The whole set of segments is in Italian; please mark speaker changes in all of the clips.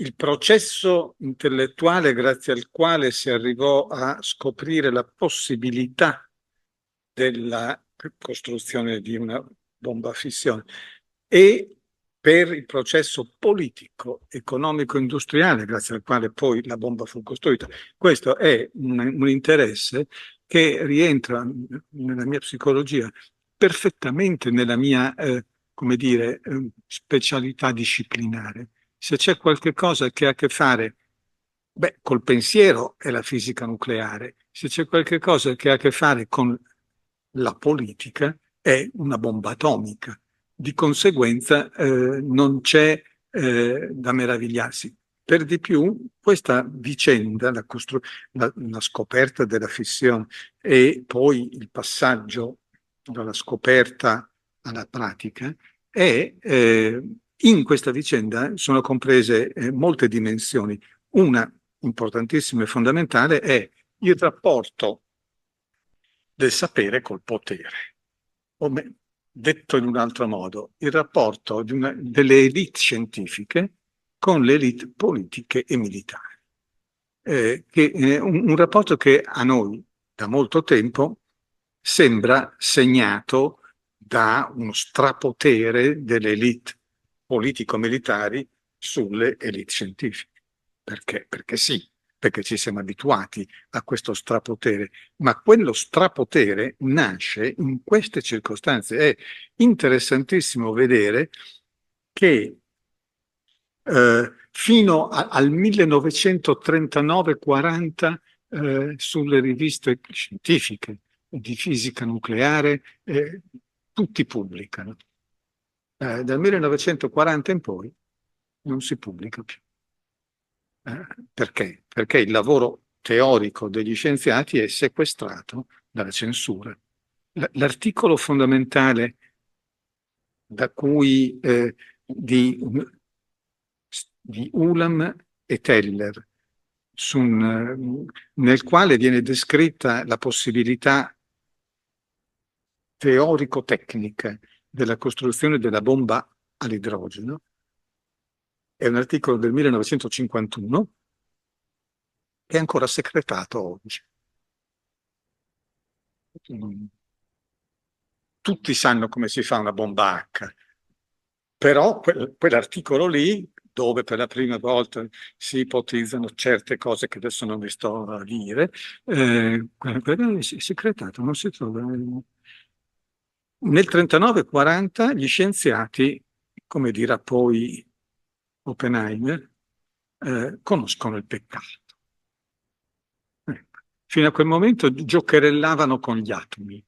Speaker 1: il processo intellettuale grazie al quale si arrivò a scoprire la possibilità della costruzione di una bomba a fissione e per il processo politico, economico, industriale, grazie al quale poi la bomba fu costruita. Questo è un, un interesse che rientra nella mia psicologia perfettamente nella mia, eh, come dire, eh, specialità disciplinare se c'è qualche cosa che ha a che fare beh, col pensiero è la fisica nucleare, se c'è qualche cosa che ha a che fare con la politica è una bomba atomica. Di conseguenza eh, non c'è eh, da meravigliarsi. Per di più, questa vicenda, la, costru- la, la scoperta della fissione e poi il passaggio dalla scoperta alla pratica, è eh, in questa vicenda sono comprese eh, molte dimensioni. Una importantissima e fondamentale è il rapporto del sapere col potere. O me, detto in un altro modo, il rapporto una, delle elite scientifiche con le elite politiche e militari. Eh, che, eh, un, un, rapporto che a noi da molto tempo sembra segnato da uno strapotere delle elite politico-militari sulle elite scientifiche. Perché? Perché sì, perché ci siamo abituati a questo strapotere, ma quello strapotere nasce in queste circostanze. È interessantissimo vedere che eh, fino a, al 1939-40 eh, sulle riviste scientifiche di fisica nucleare eh, tutti pubblicano, eh, dal 1940 in poi non si pubblica più. Eh, perché? Perché il lavoro teorico degli scienziati è sequestrato dalla censura. l'articolo fondamentale da cui eh, di, di, Ulam e Teller, un, mm, nel quale viene descritta la possibilità teorico-tecnica della costruzione della bomba all'idrogeno, è un articolo del 1951 che è ancora secretato oggi. Tutti sanno come si fa una bomba H, però quell'articolo lì, dove per la prima volta si ipotizzano certe cose che adesso non vi sto a dire, eh, è secretato, non si trova. Eh, nel 39-40 gli scienziati, come dirà poi Oppenheimer, eh, conoscono il peccato. Eh, fino a quel momento giocherellavano con gli atomi.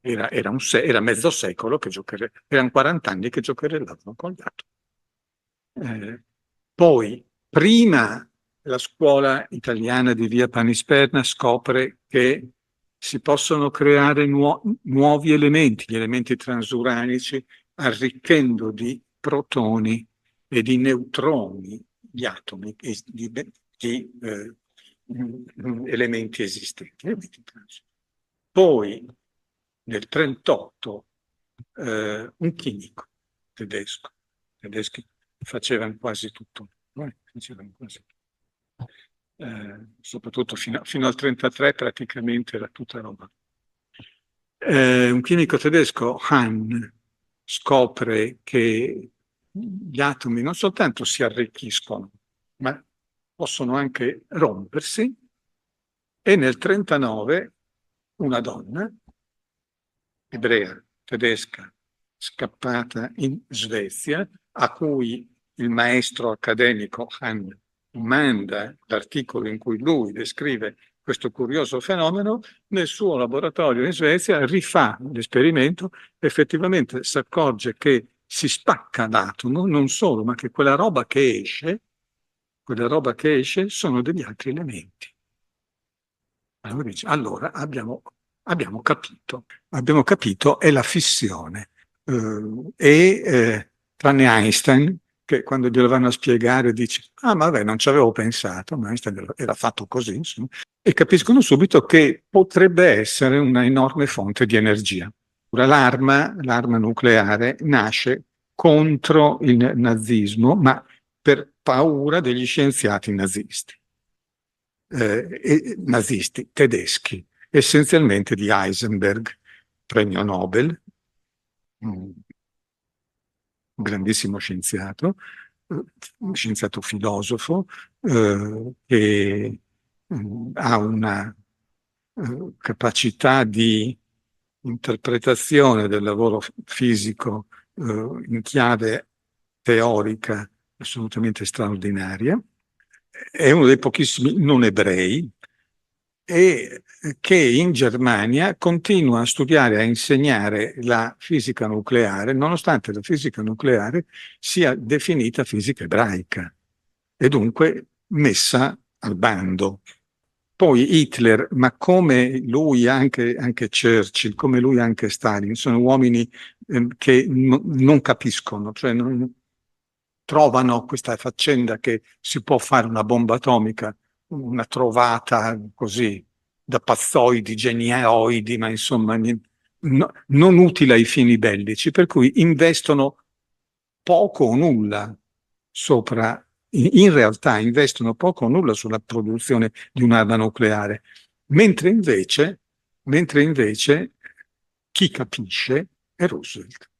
Speaker 1: Era, era, un se- era mezzo secolo che giocherellavano, erano 40 anni che giocherellavano con gli atomi. Eh, poi, prima la scuola italiana di via Panisperna scopre che si possono creare nuo nuovi elementi, gli elementi transuranici, arricchendo di protoni e di neutroni gli atomi e di, di eh, mm, mm, elementi esistenti. Poi nel 1938 eh, un chimico tedesco, i tedeschi facevano quasi tutto, eh, facevano quasi tutto eh, soprattutto fino, fino al 1933 praticamente era tutta Roma. Eh, un chimico tedesco, Hahn, scopre che gli atomi non soltanto si arricchiscono, ma possono anche rompersi e nel 1939 una donna, ebrea, tedesca, scappata in Svezia, a cui il maestro accademico Hahn manda l'articolo in cui lui descrive questo curioso fenomeno, nel suo laboratorio in Svezia rifà l'esperimento, effettivamente si accorge che si spacca l'atomo, non solo, ma che quella roba che esce, quella roba che esce sono degli altri elementi. Allora dice, allora abbiamo, abbiamo capito, abbiamo capito è la fissione. Eh, e eh, tranne Einstein, che quando glielo vanno a spiegare dici ah ma vabbè non ci avevo pensato, ma era fatto così, insomma, e capiscono subito che potrebbe essere una enorme fonte di energia. L'arma, l'arma nucleare nasce contro il nazismo, ma per paura degli scienziati nazisti, eh, nazisti tedeschi, essenzialmente di Heisenberg, premio Nobel, mm un grandissimo scienziato, un scienziato filosofo, eh, che mm, ha una eh, capacità di interpretazione del lavoro fisico eh, in chiave teorica assolutamente straordinaria. È uno dei pochissimi non ebrei, e che in Germania continua a studiare, a insegnare la fisica nucleare, nonostante la fisica nucleare sia definita fisica ebraica e dunque messa al bando. Poi Hitler, ma come lui anche, anche Churchill, come lui anche Stalin, sono uomini ehm, che non capiscono, cioè non trovano questa faccenda che si può fare una bomba atomica una trovata così da pazzoidi, genieoidi, ma insomma no, non utile ai fini bellici, per cui investono poco o nulla sopra, in realtà investono poco o nulla sulla produzione di un'arma nucleare, mentre invece, mentre invece chi capisce è Roosevelt.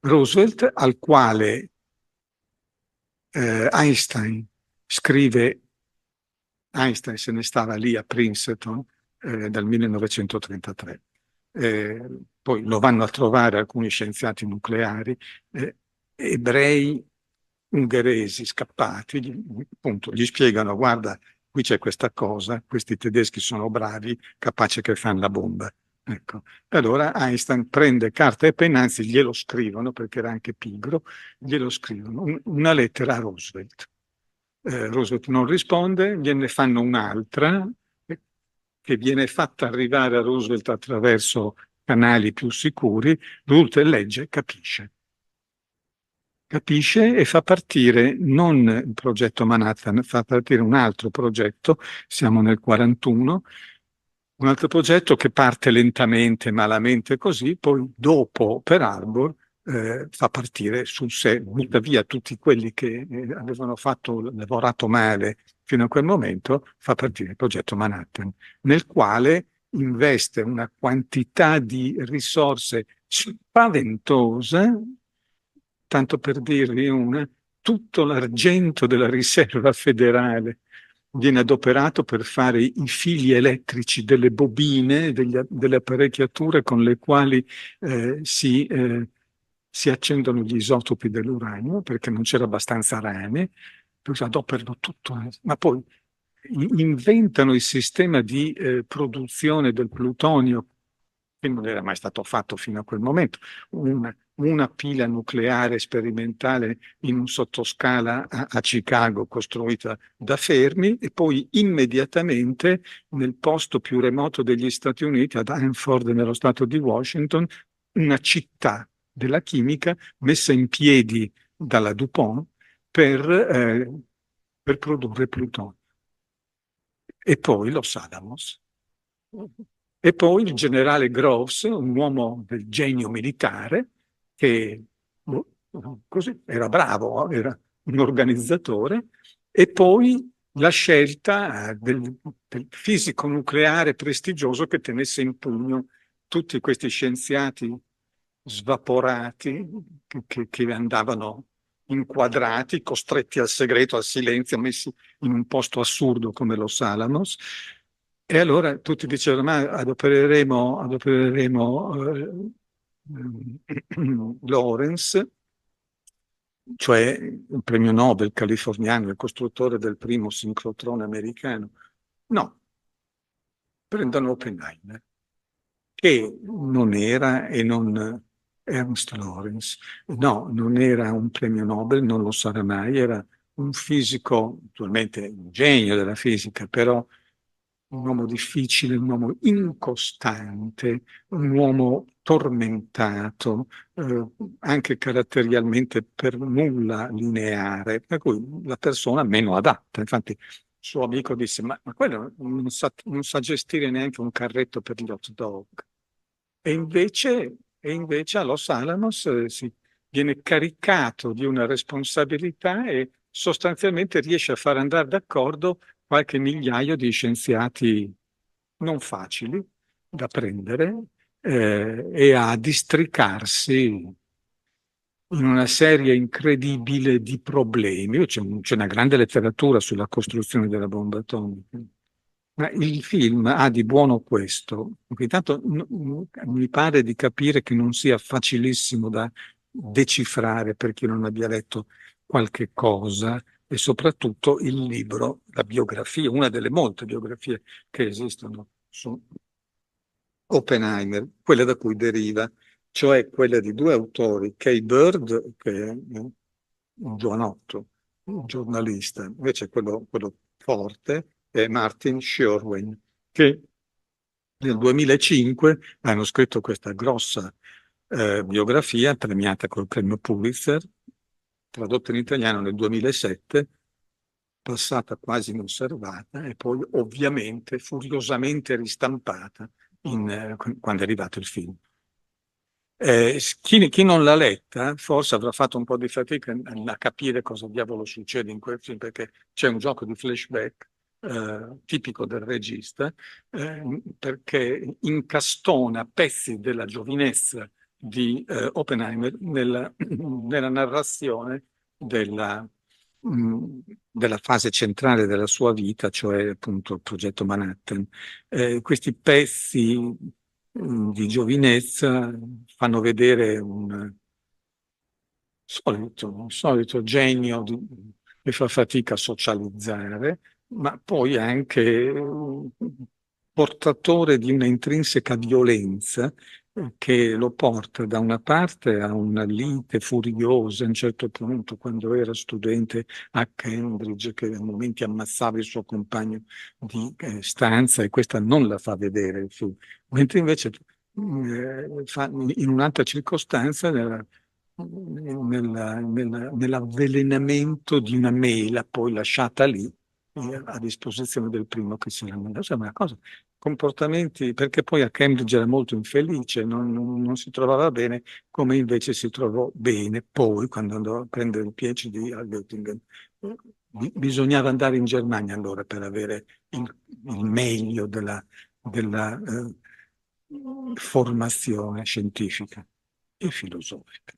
Speaker 1: Roosevelt al quale eh, Einstein scrive Einstein se ne stava lì a Princeton eh, dal 1933. Eh, poi lo vanno a trovare alcuni scienziati nucleari eh, ebrei ungheresi scappati, gli, appunto, gli spiegano guarda qui c'è questa cosa, questi tedeschi sono bravi, capaci che fanno la bomba. Ecco. Allora Einstein prende carta e penna, anzi glielo scrivono perché era anche pigro, glielo scrivono, una lettera a Roosevelt eh, Roosevelt non risponde, gliene fanno un'altra eh, che viene fatta arrivare a Roosevelt attraverso canali più sicuri, Roosevelt legge, capisce. Capisce e fa partire non il progetto Manhattan, fa partire un altro progetto, siamo nel 41, un altro progetto che parte lentamente, malamente così, poi dopo per Arbor eh, fa partire sul sé, butta via tutti quelli che eh, avevano fatto, lavorato male fino a quel momento, fa partire il progetto Manhattan, nel quale investe una quantità di risorse spaventose, tanto per dirvi una, tutto l'argento della riserva federale viene adoperato per fare i fili elettrici delle bobine, degli, delle apparecchiature con le quali eh, si eh, si accendono gli isotopi dell'uranio perché non c'era abbastanza rame, adoperano tutto, eh. ma poi inventano il sistema di eh, produzione del plutonio che non era mai stato fatto fino a quel momento, una, una pila nucleare sperimentale in un sottoscala a, a, Chicago costruita da Fermi e poi immediatamente nel posto più remoto degli Stati Uniti, ad Hanford nello stato di Washington, una città della chimica messa in piedi dalla Dupont per, eh, per produrre Plutone. E poi Los Alamos. E poi il generale Groves, un uomo del genio militare, che boh, così, era bravo, era un organizzatore, e poi la scelta del, del fisico nucleare prestigioso che tenesse in pugno tutti questi scienziati svaporati che, che andavano inquadrati, costretti al segreto, al silenzio, messi in un posto assurdo come lo Salamos. E allora tutti dicevano, ma adopereremo, adopereremo eh, eh, Lawrence, cioè il premio Nobel californiano, il costruttore del primo sincrotrone americano. No, prendono Oppenheimer, che non era e non Ernst Lorenz. No, non era un premio Nobel, non lo sarà mai, era un fisico, naturalmente un genio della fisica, però un uomo difficile, un uomo incostante, un uomo tormentato, eh, anche caratterialmente per nulla lineare, per cui la persona meno adatta. Infatti suo amico disse, ma, ma quello non sa, non sa gestire neanche un carretto per gli hot dog. E invece e invece a Los Alamos eh, si viene caricato di una responsabilità e sostanzialmente riesce a far andare d'accordo qualche migliaio di scienziati non facili da prendere eh, e a districarsi in una serie incredibile di problemi. C'è, c'è una grande letteratura sulla costruzione della bomba atomica. Ma il film ha di buono questo, che intanto mi pare di capire che non sia facilissimo da decifrare per chi non abbia letto qualche cosa e soprattutto il libro, la biografia, una delle molte biografie che esistono su Oppenheimer, quella da cui deriva, cioè quella di due autori, Kay Bird, che è un giovanotto, un giornalista, invece quello, quello forte, e Martin Sherwin, che nel 2005 hanno scritto questa grossa eh, biografia premiata col premio Pulitzer, tradotta in italiano nel 2007, passata quasi inosservata e poi ovviamente furiosamente ristampata in, eh, quando è arrivato il film. Eh, chi, chi, non l'ha letta forse avrà fatto un po' di fatica a, a capire cosa diavolo succede in quel film perché c'è un gioco di flashback eh, tipico del regista, eh, perché incastona pezzi della giovinezza di eh, Oppenheimer nella, nella narrazione della, mh, mm, della, fase centrale della sua vita, cioè appunto il progetto Manhattan. Eh, questi pezzi mh, mm, di giovinezza fanno vedere un solito, un solito genio che fa fatica a socializzare, ma poi anche portatore di una intrinseca violenza che lo porta da una parte a una lite furiosa a un certo punto quando era studente a Cambridge che a momenti ammazzava il suo compagno di eh, stanza e questa non la fa vedere il film mentre invece mm, eh, fa, in un'altra circostanza nella, nella, nella, nell'avvelenamento di una mela poi lasciata lì a disposizione del primo che si lamenta. Insomma, una cosa, comportamenti, perché poi a Cambridge era molto infelice, non, non, non, si trovava bene, come invece si trovò bene poi quando andò a prendere il PhD a Göttingen. Bisognava andare in Germania allora per avere il, il meglio della, della eh, formazione scientifica e filosofica.